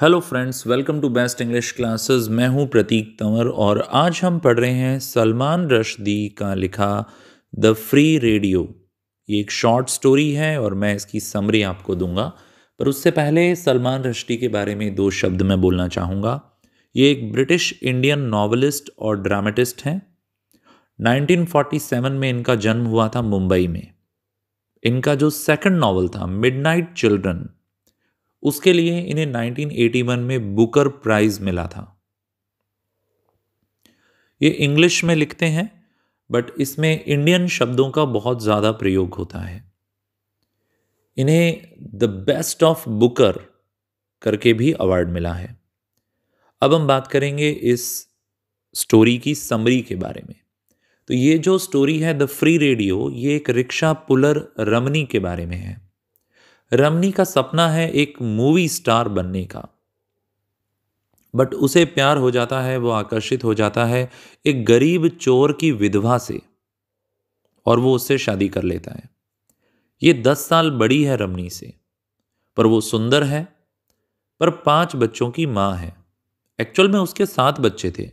hello friends welcome to best English classes मैं हूं प्रतीक तंवर और आज हम पढ़ रहे हैं सलमान रशदी का लिखा द फ्री रेडियो ये एक शॉर्ट स्टोरी है और मैं इसकी समरी आपको दूंगा पर उससे पहले सलमान रशदी के बारे में दो शब्द मैं बोलना चाहूँगा ये एक ब्रिटिश इंडियन नावलिस्ट और ड्रामेटिस्ट हैं 1947 में इनका जन्म हुआ था मुंबई में इनका जो सेकंड नावल था मिडनाइट चिल्ड्रन उसके लिए इन्हें 1981 में बुकर प्राइज मिला था ये इंग्लिश में लिखते हैं बट इसमें इंडियन शब्दों का बहुत ज़्यादा प्रयोग होता है इन्हें द बेस्ट ऑफ बुकर करके भी अवार्ड मिला है अब हम बात करेंगे इस स्टोरी की समरी के बारे में तो ये जो स्टोरी है द फ्री रेडियो ये एक रिक्शा पुलर रमनी के बारे में है रमनी का सपना है एक मूवी स्टार बनने का बट उसे प्यार हो जाता है वो आकर्षित हो जाता है एक गरीब चोर की विधवा से और वो उससे शादी कर लेता है ये दस साल बड़ी है रमनी से पर वो सुंदर है पर पांच बच्चों की माँ है एक्चुअल में उसके सात बच्चे थे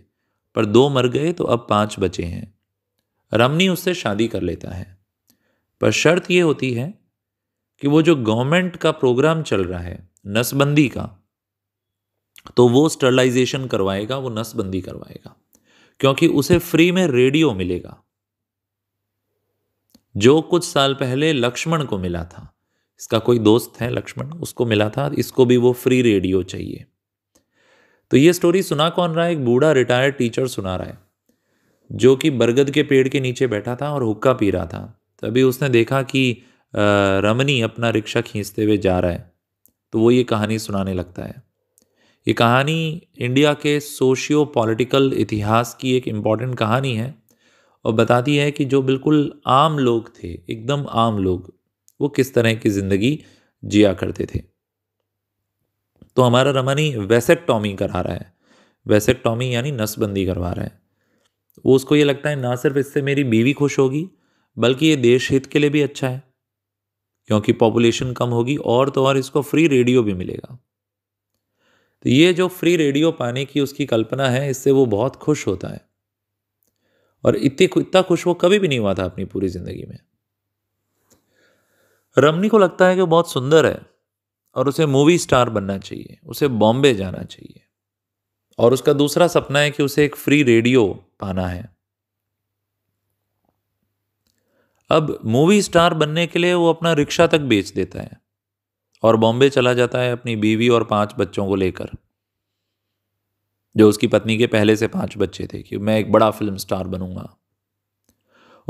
पर दो मर गए तो अब पांच बचे हैं रमनी उससे शादी कर लेता है पर शर्त यह होती है कि वो जो गवर्नमेंट का प्रोग्राम चल रहा है नसबंदी का तो वो स्टरलाइजेशन करवाएगा वो नसबंदी करवाएगा क्योंकि उसे फ्री में रेडियो मिलेगा जो कुछ साल पहले लक्ष्मण को मिला था इसका कोई दोस्त है लक्ष्मण उसको मिला था इसको भी वो फ्री रेडियो चाहिए तो ये स्टोरी सुना कौन रहा है एक बूढ़ा रिटायर्ड टीचर सुना रहा है जो कि बरगद के पेड़ के नीचे बैठा था और हुक्का पी रहा था तभी उसने देखा कि रमनी अपना रिक्शा खींचते हुए जा रहा है तो वो ये कहानी सुनाने लगता है ये कहानी इंडिया के सोशियो पॉलिटिकल इतिहास की एक इम्पॉर्टेंट कहानी है और बताती है कि जो बिल्कुल आम लोग थे एकदम आम लोग वो किस तरह की ज़िंदगी जिया करते थे तो हमारा रमनी टॉमी करा रहा है टॉमी यानी नसबंदी करवा रहा है वो उसको ये लगता है ना सिर्फ इससे मेरी बीवी खुश होगी बल्कि ये देश हित के लिए भी अच्छा है क्योंकि पॉपुलेशन कम होगी और तो और इसको फ्री रेडियो भी मिलेगा तो ये जो फ्री रेडियो पाने की उसकी कल्पना है इससे वो बहुत खुश होता है और इतने इतना खुश वो कभी भी नहीं हुआ था अपनी पूरी ज़िंदगी में रमनी को लगता है कि वो बहुत सुंदर है और उसे मूवी स्टार बनना चाहिए उसे बॉम्बे जाना चाहिए और उसका दूसरा सपना है कि उसे एक फ्री रेडियो पाना है अब मूवी स्टार बनने के लिए वो अपना रिक्शा तक बेच देता है और बॉम्बे चला जाता है अपनी बीवी और पांच बच्चों को लेकर जो उसकी पत्नी के पहले से पांच बच्चे थे कि मैं एक बड़ा फिल्म स्टार बनूंगा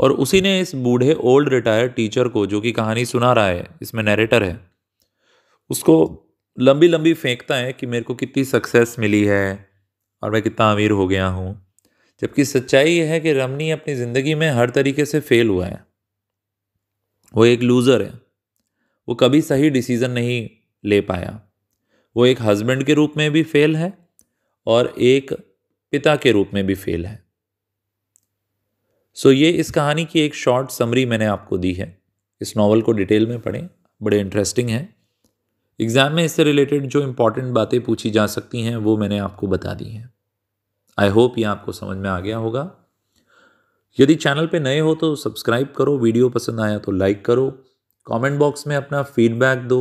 और उसी ने इस बूढ़े ओल्ड रिटायर्ड टीचर को जो कि कहानी सुना रहा है इसमें नरेटर है उसको लंबी लंबी फेंकता है कि मेरे को कितनी सक्सेस मिली है और मैं कितना अमीर हो गया हूँ जबकि सच्चाई यह है कि रमनी अपनी ज़िंदगी में हर तरीके से फेल हुआ है वो एक लूज़र है वो कभी सही डिसीज़न नहीं ले पाया वो एक हस्बैंड के रूप में भी फेल है और एक पिता के रूप में भी फेल है सो so, ये इस कहानी की एक शॉर्ट समरी मैंने आपको दी है इस नावल को डिटेल में पढ़ें बड़े इंटरेस्टिंग है एग्ज़ाम में इससे रिलेटेड जो इम्पॉर्टेंट बातें पूछी जा सकती हैं वो मैंने आपको बता दी हैं आई होप ये आपको समझ में आ गया होगा यदि चैनल पे नए हो तो सब्सक्राइब करो वीडियो पसंद आया तो लाइक करो कमेंट बॉक्स में अपना फीडबैक दो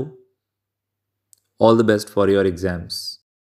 all the best for your exams